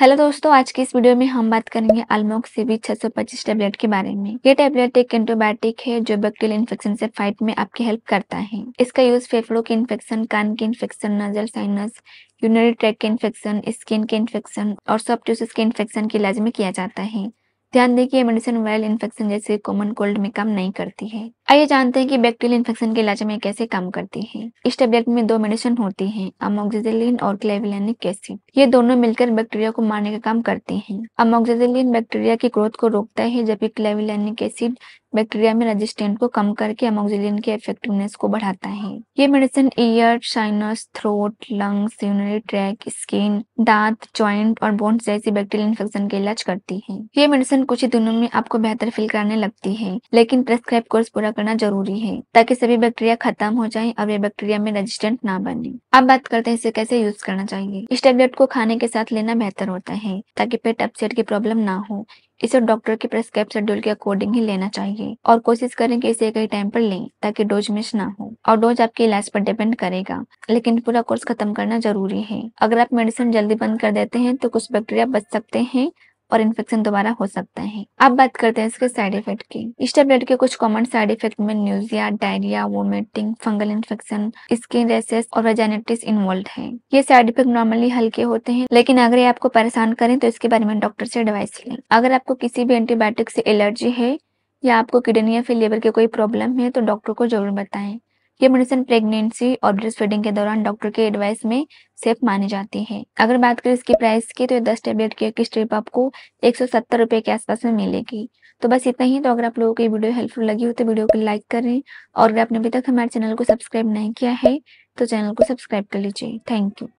hello दोस्तों आज की इस वीडियो में हम बात करेंगे अल्मोक सीबी पच्चीस टेबलेट के बारे में ये टेबलेट एक एंटीबायोटिक है जो बैक्टीरियल इन्फेक्शन से फाइट में आपकी हेल्प करता है इसका यूज फेफड़ों के इन्फेक्शन कान के इन्फेक्शन नजर साइनस यूनरी ट्रैक के इन्फेक्शन स्किन के इन्फेक्शन और सॉफ्ट ट्यूसिस के इन्फेक्शन के इलाज में किया जाता है ध्यान दें कि ये मेडिसिन वायरल इन्फेक्शन जैसे कॉमन कोल्ड में काम नहीं करती है आइए जानते हैं कि बैक्टीरियल इन्फेक्शन के इलाज में कैसे काम करती है इस टेबलेट में दो मेडिसिन होती है अमोक्सिजिलिन और क्लेविलेनिक एसिड ये दोनों मिलकर बैक्टीरिया को मारने का काम करते हैं अमोक्सिजिलिन बैक्टीरिया की ग्रोथ को रोकता है जबकि क्लेविलेनिक एसिड बैक्टीरिया में रेजिस्टेंट को कम करके अमोक्सिलिन के इफेक्टिवनेस को बढ़ाता है ये medicine ear sinus throat lungs urinary tract skin दांत ज्वाइंट और बोन्स जैसी बैक्टीरियल इन्फेक्शन के इलाज करती है ये मेडिसिन कुछ ही दिनों में आपको बेहतर फील कराने लगती है लेकिन प्रेस्क्राइब कोर्स पूरा करना जरूरी है ताकि सभी बैक्टीरिया खत्म हो जाए और ये बैक्टीरिया में रेजिस्टेंट ना बने अब बात करते हैं इसे कैसे यूज करना चाहिए इस टेबलेट को खाने के साथ लेना बेहतर होता है ताकि पेट अपसेट की प्रॉब्लम ना हो इसे डॉक्टर के प्रेस्क्राइब शेड्यूल के अकॉर्डिंग ही लेना चाहिए और कोशिश करें कि इसे कई टाइम पर लें ताकि डोज मिस ना हो और डोज आपके इलाज पर डिपेंड करेगा लेकिन पूरा कोर्स खत्म करना जरूरी है अगर आप मेडिसिन जल्दी बंद कर देते हैं तो कुछ बैक्टीरिया बच सकते हैं और इन्फेक्शन दोबारा हो सकता है अब बात करते हैं इसके साइड इफेक्ट की इस टेबलेट के कुछ कॉमन साइड इफेक्ट में nausea diarrhoea vomiting fungal infection skin rashes और वेजाइनेटिस इन्वॉल्व है ये साइड इफेक्ट नॉर्मली हल्के होते हैं लेकिन अगर ये आपको परेशान करें तो इसके बारे में डॉक्टर से एडवाइस लें अगर आपको किसी भी एंटीबायोटिक से एलर्जी है या आपको किडनी या फिर लेवर की कोई प्रॉब्लम है तो डॉक्टर को जरूर बताएं ये मेडिसिन प्रेगनेंसी और ब्रेस्ट फीडिंग के दौरान डॉक्टर के एडवाइस में सेफ मानी जाती है अगर बात करें इसकी प्राइस की तो ये दस टेबलेट की एक स्ट्रिप आपको एक सौ सत्तर रुपये के आसपास में मिलेगी तो बस इतना ही तो अगर आप लोगों को वीडियो हेल्पफुल लगी हो तो वीडियो को लाइक करें और अगर आपने अभी तक हमारे चैनल को सब्सक्राइब नहीं किया है तो चैनल को सब्सक्राइब कर लीजिए थैंक यू